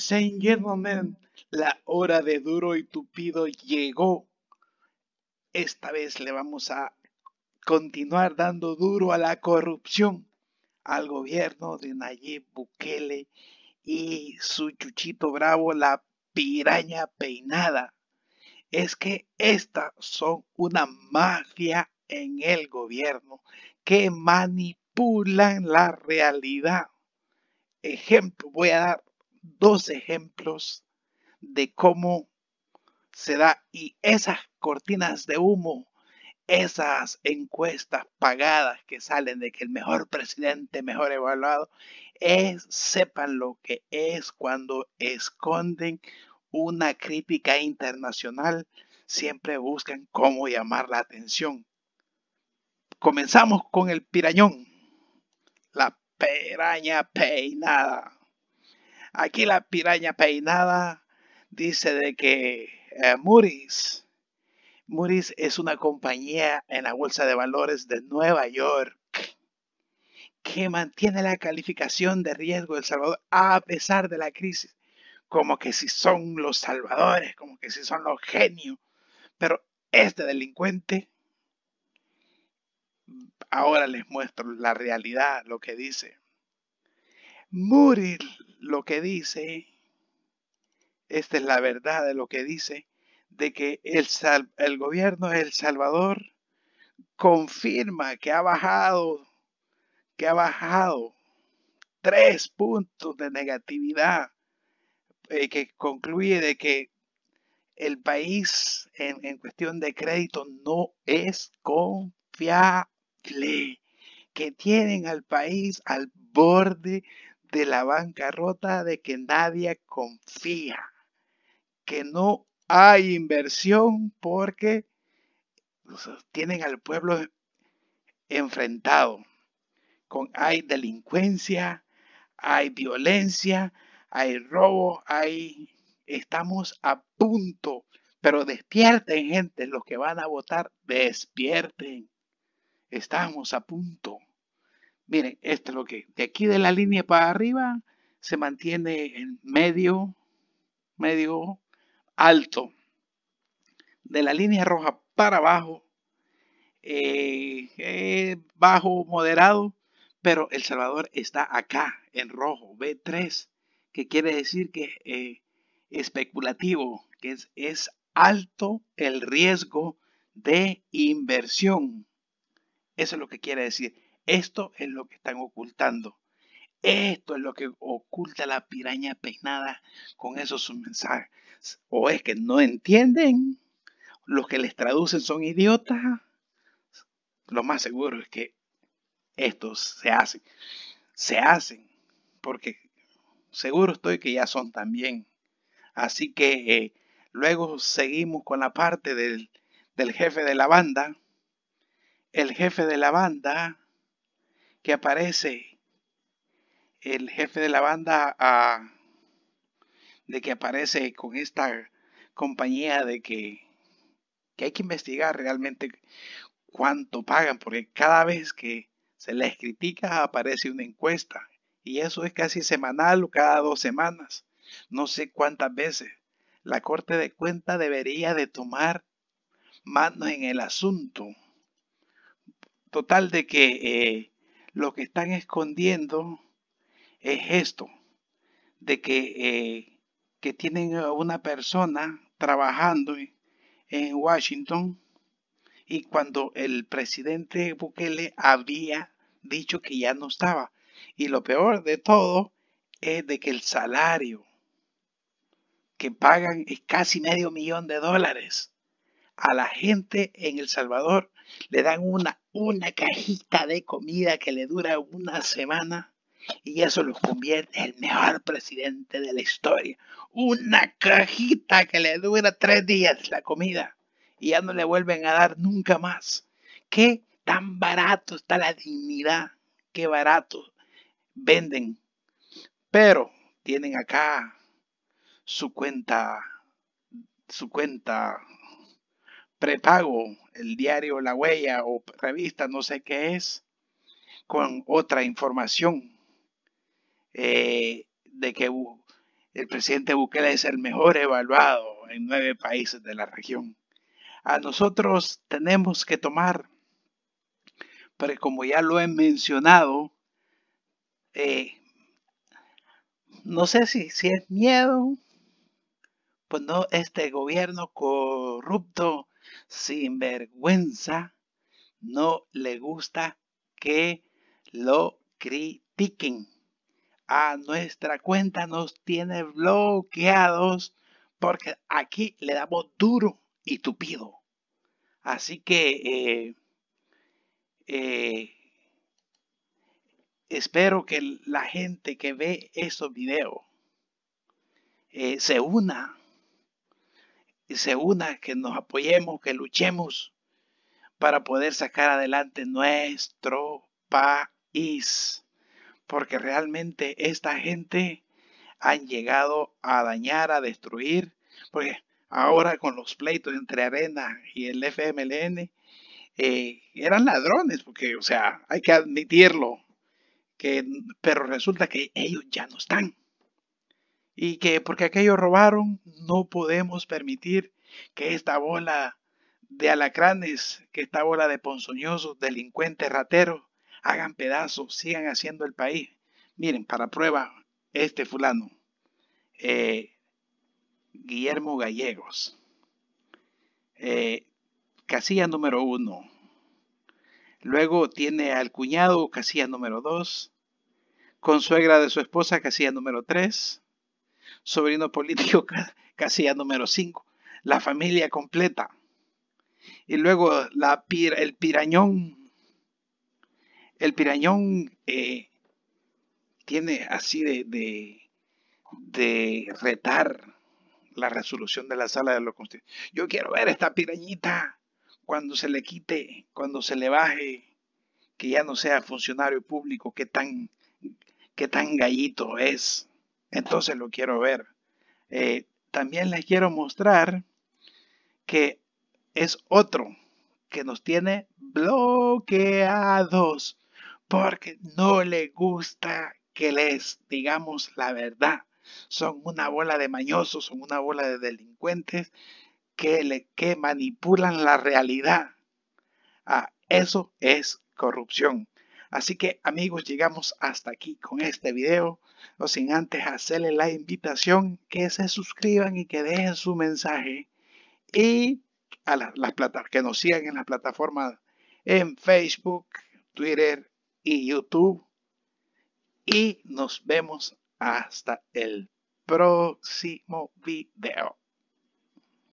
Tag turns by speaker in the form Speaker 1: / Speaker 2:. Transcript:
Speaker 1: Señor la hora de duro y tupido llegó. Esta vez le vamos a continuar dando duro a la corrupción, al gobierno de Nayib Bukele y su chuchito bravo, la piraña peinada. Es que estas son una mafia en el gobierno que manipulan la realidad. Ejemplo voy a dar dos ejemplos de cómo se da y esas cortinas de humo, esas encuestas pagadas que salen de que el mejor presidente, mejor evaluado, es, sepan lo que es cuando esconden una crítica internacional, siempre buscan cómo llamar la atención. Comenzamos con el pirañón, la peraña peinada. Aquí la piraña peinada dice de que eh, Muris, Moody's, es una compañía en la Bolsa de Valores de Nueva York que mantiene la calificación de riesgo del Salvador a pesar de la crisis. Como que si son los salvadores, como que si son los genios. Pero este delincuente, ahora les muestro la realidad, lo que dice. Muris lo que dice, esta es la verdad de lo que dice, de que el, el gobierno de El Salvador confirma que ha bajado, que ha bajado tres puntos de negatividad, eh, que concluye de que el país en, en cuestión de crédito no es confiable, que tienen al país al borde de la bancarrota, de que nadie confía, que no hay inversión porque tienen al pueblo enfrentado. Con hay delincuencia, hay violencia, hay robo, hay estamos a punto, pero despierten gente, los que van a votar, despierten. Estamos a punto. Miren, esto es lo que de aquí de la línea para arriba se mantiene en medio, medio alto. De la línea roja para abajo, eh, eh, bajo moderado, pero El Salvador está acá en rojo, B3, que quiere decir que es eh, especulativo, que es alto el riesgo de inversión. Eso es lo que quiere decir. Esto es lo que están ocultando. Esto es lo que oculta la piraña peinada con esos sus mensajes. O es que no entienden, los que les traducen son idiotas. Lo más seguro es que estos se hacen. Se hacen porque seguro estoy que ya son también. Así que eh, luego seguimos con la parte del, del jefe de la banda. El jefe de la banda que aparece el jefe de la banda de que aparece con esta compañía de que, hay que investigar realmente cuánto pagan, porque cada vez que se les critica aparece una encuesta y eso es casi semanal o cada dos semanas, no sé cuántas veces. La Corte de Cuentas debería de tomar manos en el asunto. Total de que eh, lo que están escondiendo es esto, de que, eh, que tienen una persona trabajando en Washington y cuando el presidente Bukele había dicho que ya no estaba. Y lo peor de todo es de que el salario que pagan es casi medio millón de dólares. A la gente en El Salvador le dan una, una cajita de comida que le dura una semana y eso lo convierte en el mejor presidente de la historia. Una cajita que le dura tres días la comida y ya no le vuelven a dar nunca más. Qué tan barato está la dignidad, qué barato venden. Pero tienen acá su cuenta, su cuenta prepago el diario La Huella o revista, no sé qué es, con otra información eh, de que el presidente Bukele es el mejor evaluado en nueve países de la región. A nosotros tenemos que tomar, pero como ya lo he mencionado, eh, no sé si, si es miedo, pues no, este gobierno corrupto sin vergüenza, no le gusta que lo critiquen. A nuestra cuenta nos tiene bloqueados porque aquí le damos duro y tupido. Así que eh, eh, espero que la gente que ve esos videos eh, se una y se una, que nos apoyemos, que luchemos para poder sacar adelante nuestro país. Porque realmente esta gente han llegado a dañar, a destruir, porque ahora con los pleitos entre Arena y el FMLN, eh, eran ladrones, porque, o sea, hay que admitirlo, que, pero resulta que ellos ya no están y que porque aquellos robaron, no podemos permitir que esta bola de alacranes, que esta bola de ponzoñosos, delincuentes, rateros, hagan pedazos, sigan haciendo el país. Miren, para prueba, este fulano, eh, Guillermo Gallegos, eh, casilla número uno. Luego tiene al cuñado, casilla número dos. con suegra de su esposa, casilla número tres sobrino político casi ya número 5, la familia completa. Y luego el pirañón. El pirañón eh, tiene así de, de, retar la resolución de la sala de los constituyentes. Yo quiero ver esta pirañita cuando se le quite, cuando se le baje, que ya no sea funcionario público, que tan, que tan gallito es entonces lo quiero ver. Eh, también les quiero mostrar que es otro que nos tiene bloqueados porque no le gusta que les digamos la verdad. Son una bola de mañosos, son una bola de delincuentes que, le, que manipulan la realidad. Ah, eso es corrupción. Así que amigos, llegamos hasta aquí con este video. No sin antes hacerle la invitación que se suscriban y que dejen su mensaje. Y a las que nos sigan en las plataformas en Facebook, Twitter y YouTube. Y nos vemos hasta el próximo video.